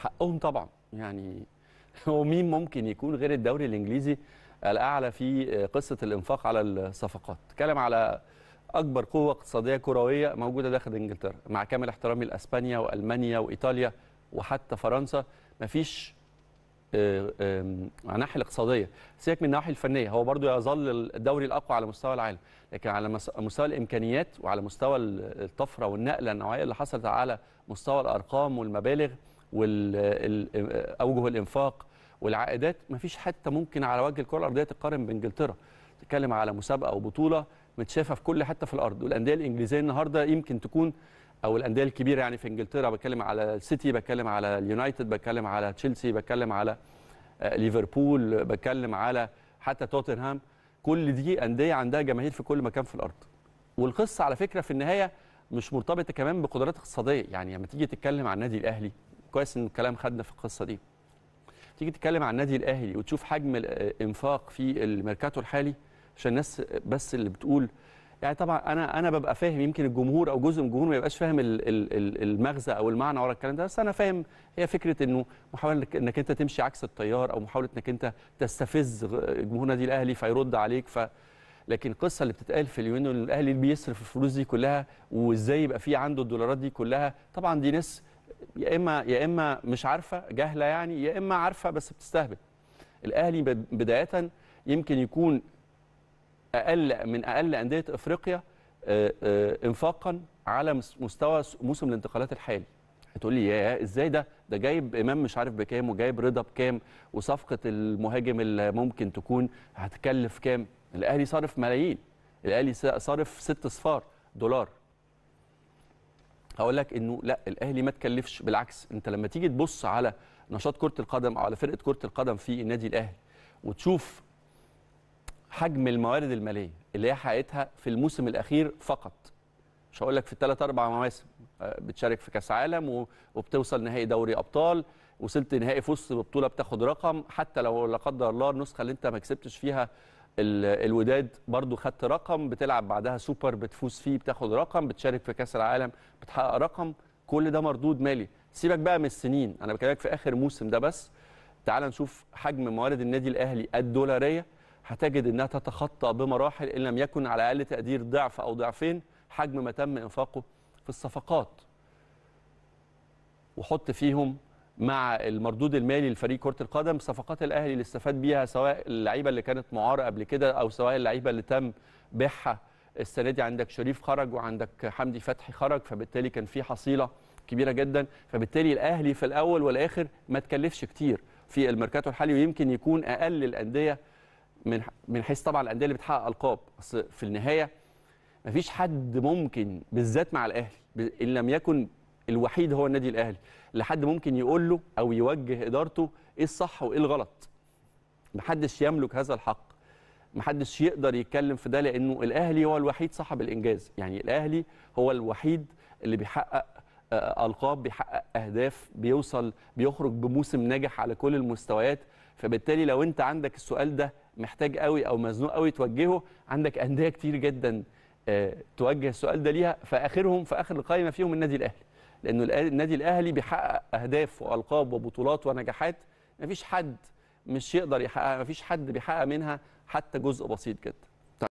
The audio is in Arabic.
حقهم طبعا يعني هو مين ممكن يكون غير الدوري الانجليزي الاعلى في آه، قصه الانفاق على الصفقات اتكلم على اكبر قوه اقتصاديه كرويه موجوده داخل انجلترا مع كامل احترامي لاسبانيا والمانيا وايطاليا وحتى فرنسا مفيش على آه، الناحيه الاقتصاديه سيبك من النواحي الفنيه هو برضو يظل الدوري الاقوى على مستوى العالم لكن على مستوى الامكانيات وعلى مستوى الطفره والنقله النوعيه اللي حصلت على مستوى الارقام والمبالغ واوجه الانفاق والعائدات ما فيش حتى ممكن على وجه الكره الارضيه تقارن بانجلترا تتكلم على مسابقه او بطوله متشافه في كل حته في الارض والانديه الانجليزيه النهارده يمكن تكون او الانديه الكبيره يعني في انجلترا بتكلم على السيتي بتكلم على اليونايتد بتكلم على تشيلسي بتكلم على آه، ليفربول بتكلم على حتى توتنهام كل دي انديه عندها جماهير في كل مكان في الارض والقصه على فكره في النهايه مش مرتبطه كمان بقدرات اقتصاديه يعني لما تيجي تتكلم عن النادي الاهلي كويس ان الكلام خدنا في القصه دي تيجي تتكلم عن النادي الاهلي وتشوف حجم الانفاق في الميركاتو الحالي عشان الناس بس اللي بتقول يعني طبعا انا انا ببقى فاهم يمكن الجمهور او جزء من الجمهور ما يبقاش فاهم المغزى او المعنى ورا الكلام ده بس انا فاهم هي فكره انه محاوله انك انت تمشي عكس التيار او محاوله انك انت تستفز جمهور النادي الاهلي فيرد عليك ف لكن القصه اللي بتتقال في اليومين الاهلي بيصرف الفلوس دي كلها وازاي يبقى في عنده الدولارات دي كلها طبعا دي ناس يا اما يا اما مش عارفه جاهله يعني يا اما عارفه بس بتستهبل الاهلي بدايه يمكن يكون اقل من اقل انديه افريقيا آه، آه، انفاقا على مستوى موسم الانتقالات الحالي هتقول لي يا ازاي ده ده جايب امام مش عارف بكام وجايب رضا بكام وصفقه المهاجم اللي ممكن تكون هتكلف كام الاهلي صارف ملايين الاهلي صارف ست صفار دولار هقول لك انه لا الاهلي ما تكلفش بالعكس انت لما تيجي تبص على نشاط كره القدم او على فرقه كره القدم في النادي الاهلي وتشوف حجم الموارد الماليه اللي هي حققتها في الموسم الاخير فقط مش هقول لك في الثلاث اربع مواسم آه، بتشارك في كاس عالم وبتوصل نهائي دوري ابطال وصلت نهائي فزت ببطوله بتاخد رقم حتى لو لا قدر الله النسخه اللي انت ما كسبتش فيها الوداد برضو خدت رقم بتلعب بعدها سوبر بتفوز فيه بتاخد رقم بتشارك في كاس العالم بتحقق رقم كل ده مردود مالي سيبك بقى من السنين انا بكلمك في اخر موسم ده بس تعال نشوف حجم موارد النادي الاهلي الدولاريه هتجد انها تتخطى بمراحل ان لم يكن على اقل تقدير ضعف او ضعفين حجم ما تم انفاقه في الصفقات وحط فيهم مع المردود المالي لفريق كره القدم صفقات الاهلي اللي استفاد بيها سواء اللعيبه اللي كانت معاره قبل كده او سواء اللعيبه اللي تم بيعها السنه دي عندك شريف خرج وعندك حمدي فتحي خرج فبالتالي كان في حصيله كبيره جدا فبالتالي الاهلي في الاول والاخر ما تكلفش كتير في الميركاتو الحالي ويمكن يكون اقل الانديه من من حيث طبعا الانديه اللي بتحقق القاب اصل في النهايه ما فيش حد ممكن بالذات مع الاهلي ان لم يكن الوحيد هو النادي الاهلي اللي حد ممكن يقول له او يوجه ادارته ايه الصح وايه الغلط محدش يملك هذا الحق محدش يقدر يتكلم في ده لانه الاهلي هو الوحيد صاحب الانجاز يعني الاهلي هو الوحيد اللي بيحقق آه، القاب بيحقق اهداف بيوصل بيخرج بموسم ناجح على كل المستويات فبالتالي لو انت عندك السؤال ده محتاج قوي او مزنوق قوي توجهه عندك انديه كتير جدا آه، توجه السؤال ده ليها فاخرهم في اخر القائمه فيهم النادي الاهلي لانه النادي الاهلي بيحقق اهداف والقاب وبطولات ونجاحات مفيش حد مش يقدر يحققها مفيش حد بيحقق منها حتى جزء بسيط كده